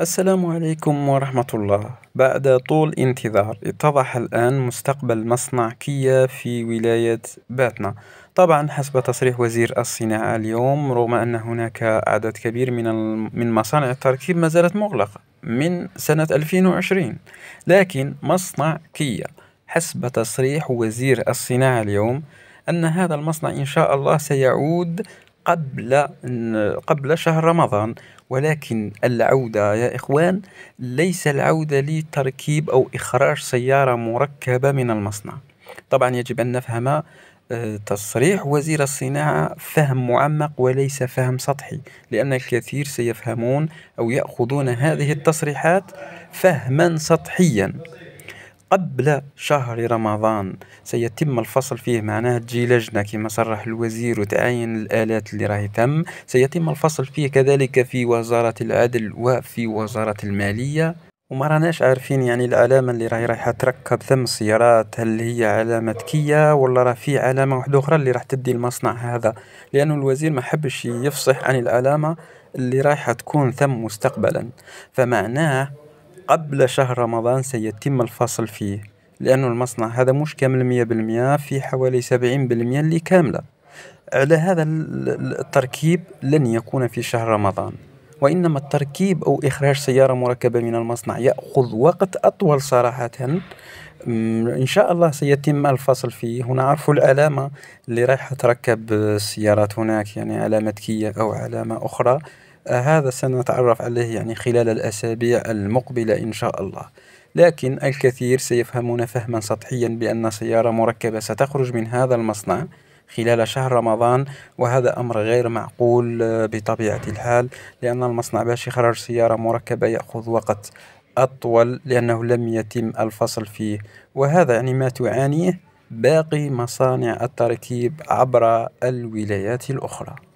السلام عليكم ورحمة الله بعد طول انتظار اتضح الآن مستقبل مصنع كيا في ولاية باتنا طبعا حسب تصريح وزير الصناعة اليوم رغم أن هناك عدد كبير من من مصانع التركيب ما زالت مغلقة من سنة 2020 لكن مصنع كيا حسب تصريح وزير الصناعة اليوم أن هذا المصنع إن شاء الله سيعود قبل قبل شهر رمضان ولكن العودة يا إخوان ليس العودة لتركيب أو إخراج سيارة مركبة من المصنع طبعا يجب أن نفهم آه، تصريح وزير الصناعة فهم معمق وليس فهم سطحي لأن الكثير سيفهمون أو يأخذون هذه التصريحات فهما سطحيا قبل شهر رمضان سيتم الفصل فيه معناه تجي لجنة كما صرح الوزير وتعين الآلات اللي راهي تم سيتم الفصل فيه كذلك في وزارة العدل وفي وزارة المالية وما راناش عارفين يعني العلامة اللي راهي رايحة تركب ثم السيارات هل هي علامة كيا ولا راه في علامة واحدة أخرى اللي راح تدي المصنع هذا لأن الوزير ما حبش يفصح عن العلامة اللي رايحة تكون ثم مستقبلا فمعناه قبل شهر رمضان سيتم الفصل فيه لأن المصنع هذا مش كامل مية بالمية في حوالي سبعين بالمية اللي كاملة على هذا التركيب لن يكون في شهر رمضان وإنما التركيب أو إخراج سيارة مركبة من المصنع يأخذ وقت أطول صراحة إن شاء الله سيتم الفصل فيه عرفوا العلامة اللي رايحة تركب السيارات هناك يعني علامة كية أو علامة أخرى هذا سنتعرف عليه يعني خلال الأسابيع المقبلة إن شاء الله لكن الكثير سيفهمون فهما سطحيا بأن سيارة مركبة ستخرج من هذا المصنع خلال شهر رمضان وهذا أمر غير معقول آه، بطبيعة الحال لأن المصنع باش يخرج سيارة مركبة يأخذ وقت أطول لأنه لم يتم الفصل فيه وهذا يعني ما تعانيه باقي مصانع التركيب عبر الولايات الأخرى